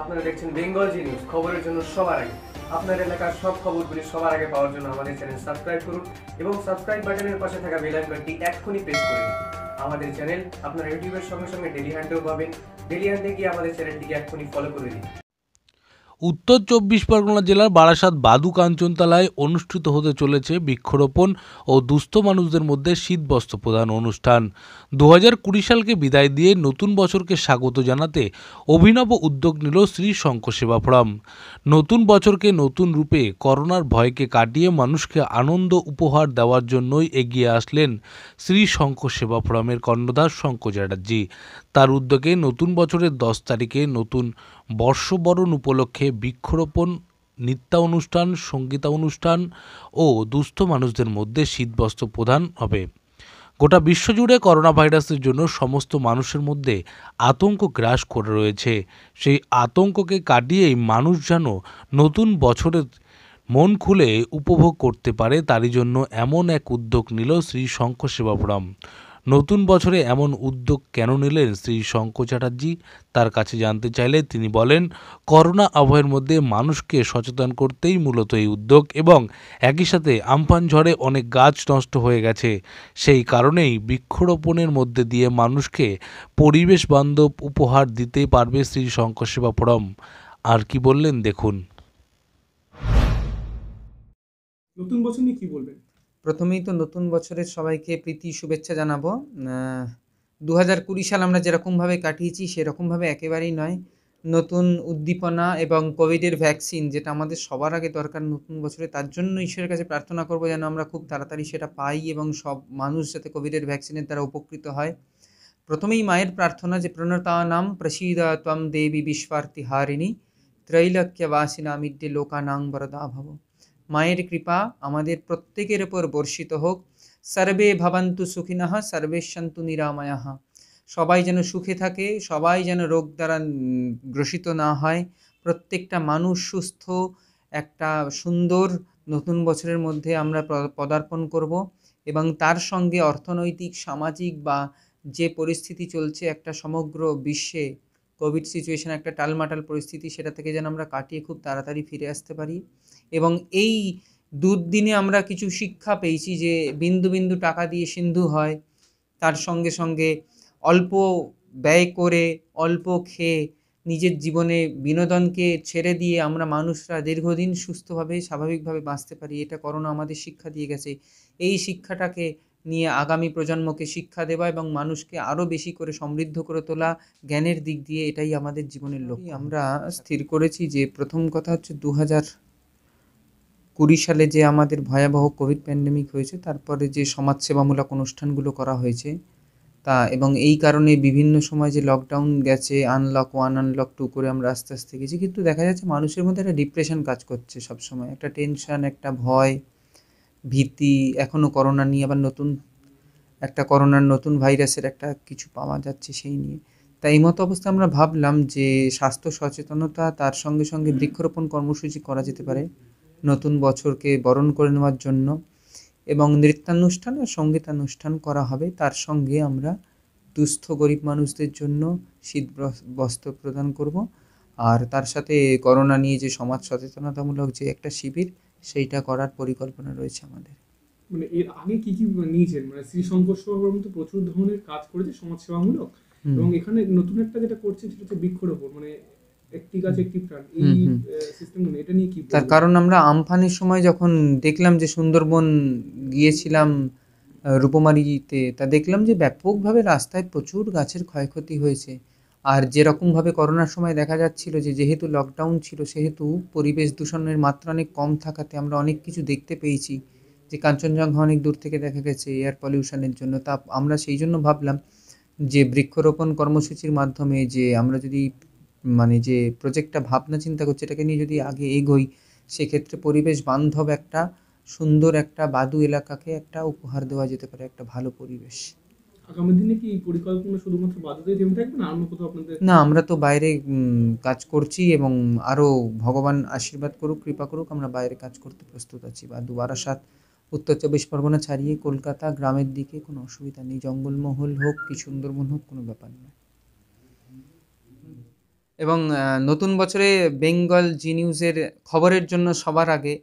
আপনারা দেখছেন বেঙ্গল জি নিউজ খবরের জন্য সবার আগে আপনার এলাকার সব খবরগুলি সবার আগে পাওয়ার জন্য আমাদের চ্যানেল সাবস্ক্রাইব করুন এবং সাবস্ক্রাইব বাটনের পাশে থাকা বেল আইকনটি এক্ষুনি প্রেস করুন আমাদের চ্যানেল আপনারা ইউটিউবের সঙ্গে সঙ্গে ডেলি হ্যান্ডেও পাবেন ডেলি হ্যান্ডে গিয়ে আমাদের চ্যানেলটিকে এখনই ফলো করে দিন উত্তর চব্বিশ পরগনা জেলার বারাসাত বাদু কাঞ্চনতলায় অনুষ্ঠিত হতে চলেছে বৃক্ষরোপণ ও দুস্থ মানুষদের মধ্যে শীতবস্ত্র প্রদান অনুষ্ঠান দু সালকে বিদায় দিয়ে নতুন বছরকে স্বাগত জানাতে অভিনব উদ্যোগ নিল শ্রী শঙ্খ সেবা ফোরাম নতুন বছরকে নতুন রূপে করোনার ভয়কে কাটিয়ে মানুষকে আনন্দ উপহার দেওয়ার জন্যই এগিয়ে আসলেন শ্রী শঙ্খ সেবা ফোরামের কর্ণধার শঙ্কর চ্যাটার্জি তার উদ্যোগে নতুন বছরের দশ তারিখে নতুন বর্ষবরণ উপলক্ষে বৃক্ষরোপণ নৃত্যানুষ্ঠান সঙ্গীতানুষ্ঠান ও দুস্থ মানুষদের মধ্যে শীতবস্ত্র প্রদান হবে গোটা বিশ্বজুড়ে করোনা ভাইরাসের জন্য সমস্ত মানুষের মধ্যে আতঙ্ক গ্রাস করে রয়েছে সেই আতঙ্ককে কাটিয়েই মানুষ যেন নতুন বছরের মন খুলে উপভোগ করতে পারে তারই জন্য এমন এক উদ্যোগ নিল শ্রী শঙ্খ সেবাপুরম নতুন বছরে এমন উদ্যোগ কেন নিলেন শ্রী শঙ্কর চ্যাটার্জি তার কাছে জানতে চাইলে তিনি বলেন করোনা আবহের মধ্যে মানুষকে সচেতন করতেই মূলত এই উদ্যোগ এবং একই সাথে আমফান ঝড়ে অনেক গাছ নষ্ট হয়ে গেছে সেই কারণেই বৃক্ষরোপণের মধ্যে দিয়ে মানুষকে পরিবেশ বান্ধব উপহার দিতে পারবে শ্রী শঙ্কর সেবা ফোরম আর কি বললেন দেখুন নতুন বছর নিয়ে কি বলবেন প্রথমেই তো নতুন বছরের সবাইকে প্রীতি শুভেচ্ছা জানাবো দু হাজার কুড়ি সাল আমরা যেরকমভাবে কাটিয়েছি সেরকমভাবে একেবারেই নয় নতুন উদ্দীপনা এবং কোভিডের ভ্যাকসিন যেটা আমাদের সবার আগে দরকার নতুন বছরে তার জন্য ঈশ্বরের কাছে প্রার্থনা করবো যেন আমরা খুব তাড়াতাড়ি সেটা পাই এবং সব মানুষ যাতে কোভিডের ভ্যাকসিনের দ্বারা উপকৃত হয় প্রথমেই মায়ের প্রার্থনা যে প্রণতা নাম প্রসীদা তম দেবী বিশ্বার্থী হারিণী ত্রৈলক্যবাসিনা মিড্ডে লোকানাং বরদা ভব মায়ের কৃপা আমাদের প্রত্যেকের ওপর বর্ষিত হোক সর্বে ভবন্তু সুখিনহ সর্বে শান্তু নিরাময়াহ সবাই যেন সুখে থাকে সবাই যেন রোগ দ্বারা গ্রসিত না হয় প্রত্যেকটা মানুষ সুস্থ একটা সুন্দর নতুন বছরের মধ্যে আমরা পদার্পণ করব এবং তার সঙ্গে অর্থনৈতিক সামাজিক বা যে পরিস্থিতি চলছে একটা সমগ্র বিশ্বে কোভিড সিচুয়েশান একটা টালমাটাল পরিস্থিতি সেটা থেকে যেন আমরা কাটিয়ে খুব তাড়াতাড়ি ফিরে আসতে পারি এবং এই দুর্দিনে আমরা কিছু শিক্ষা পেয়েছি যে বিন্দু বিন্দু টাকা দিয়ে সিন্ধু হয় তার সঙ্গে সঙ্গে অল্প ব্যয় করে অল্প খেয়ে নিজের জীবনে বিনোদনকে ছেড়ে দিয়ে আমরা মানুষরা দীর্ঘদিন সুস্থভাবে স্বাভাবিকভাবে বাঁচতে পারি এটা করোনা আমাদের শিক্ষা দিয়ে গেছে এই শিক্ষাটাকে নিয়ে আগামী প্রজন্মকে শিক্ষা দেওয়া এবং মানুষকে আরও বেশি করে সমৃদ্ধ করে তোলা জ্ঞানের দিক দিয়ে এটাই আমাদের জীবনের লক্ষ্য আমরা স্থির করেছি যে প্রথম কথা হচ্ছে দু হাজার কুড়ি সালে যে আমাদের ভয়াবহ কোভিড প্যান্ডেমিক হয়েছে তারপরে যে সমাজসেবামূলক অনুষ্ঠানগুলো করা হয়েছে তা এবং এই কারণে বিভিন্ন সময় যে লকডাউন গেছে আনলক ওয়ান আনলক টু করে আমরা আস্তে আস্তে গেছি কিন্তু দেখা যাচ্ছে মানুষের মধ্যে একটা ডিপ্রেশন কাজ করছে সবসময় একটা টেনশন একটা ভয় ভীতি এখনও করোনা নিয়ে আবার নতুন একটা করোনার নতুন ভাইরাসের একটা কিছু পাওয়া যাচ্ছে সেই নিয়ে তাই এই মতো অবস্থা আমরা ভাবলাম যে স্বাস্থ্য সচেতনতা তার সঙ্গে সঙ্গে বৃক্ষরোপণ কর্মসূচি করা যেতে পারে নতুন বছরকে বরণ করে নেওয়ার জন্য এবং নৃত্যানুষ্ঠান আর সঙ্গীতানুষ্ঠান করা হবে তার সঙ্গে আমরা দুস্থ গরিব মানুষদের জন্য শীত বস্ত্র প্রদান করব আর তার সাথে করোনা নিয়ে যে সমাজ সচেতনতামূলক যে একটা শিবির সেইটা করার পরিকল্পনা রয়েছে আমাদের মানে এর আগে কি কি নিয়েছেন মানে শ্রী শঙ্কর সভার মতো প্রচুর ধরনের কাজ করেছে সমাজসেবামূলক এবং এখানে নতুন একটা যেটা করছে সেটা হচ্ছে বৃক্ষরোপণ মানে একটি গাছ একটি তার কারণ আমরা আমফানের সময় যখন দেখলাম যে সুন্দরবন গিয়েছিলাম রূপমারিতে তা দেখলাম যে ব্যাপকভাবে রাস্তায় প্রচুর গাছের ক্ষয়ক্ষতি হয়েছে আর যেরকমভাবে করোনার সময় দেখা যাচ্ছিল যে যেহেতু লকডাউন ছিল সেহেতু পরিবেশ দূষণের মাত্রা অনেক কম থাকাতে আমরা অনেক কিছু দেখতে পেয়েছি যে কাঞ্চনজঙ্ঘা অনেক দূর থেকে দেখা গেছে এয়ার পলিউশনের জন্য তা আমরা সেই জন্য ভাবলাম যে বৃক্ষরোপণ কর্মসূচির মাধ্যমে যে আমরা যদি মানে যে প্রজেক্টটা ভাবনা চিন্তা করছি এটাকে নিয়ে যদি আগে এগোই সেক্ষেত্রে পরিবেশ বান্ধব একটা সুন্দর একটা বাদু এলাকাকে একটা উপহার দেওয়া যেতে পারে একটা ভালো পরিবেশ আগামী দিনে কি পরিকল্পনা শুধুমাত্র থেমে থাকবে না অন্য কোথাও আপনাদের না আমরা তো বাইরে কাজ করছি এবং আরও ভগবান আশীর্বাদ করুক কৃপা করুক আমরা বাইরে কাজ করতে প্রস্তুত আছি বা দুবার সাত উত্তর চব্বিশ পরগনা ছাড়িয়ে কলকাতা গ্রামের দিকে কোনো অসুবিধা নেই জঙ্গলমহল হোক কি সুন্দরবন হোক কোনো ব্যাপার নয় এবং নতুন বছরে বেঙ্গল জি নিউজের খবরের জন্য সবার আগে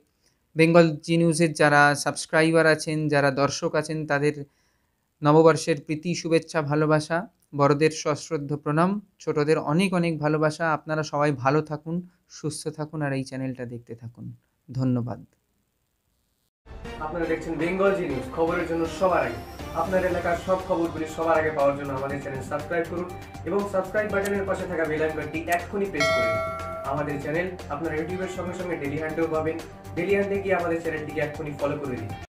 বেঙ্গল জি নিউজের যারা সাবস্ক্রাইবার আছেন যারা দর্শক আছেন তাদের নববর্ষের প্রীতি শুভেচ্ছা ভালোবাসা বড়দের সশ্রদ্ধ প্রণাম ছোটদের অনেক অনেক ভালোবাসা আপনারা সবাই ভালো থাকুন সুস্থ থাকুন আর এই চ্যানেলটা দেখতে থাকুন ধন্যবাদ আপনারা দেখছেন বেঙ্গল জি নিউজ খবরের জন্য সবার আগে আপনার এলাকার সব খবরগুলি সবার আগে পাওয়ার জন্য আমাদের চ্যানেল সাবস্ক্রাইব করুন এবং সাবস্ক্রাইব বাটনের পাশে থাকা বেল আইকনটি এক্ষুনি প্রেস করুন আমাদের চ্যানেল আপনারা ইউটিউবের সঙ্গে সঙ্গে ডেলি হ্যান্ডেও পাবেন ডেলি হ্যান্ডে গিয়ে আমাদের চ্যানেলটিকে এক্ষুনি ফলো করে দিন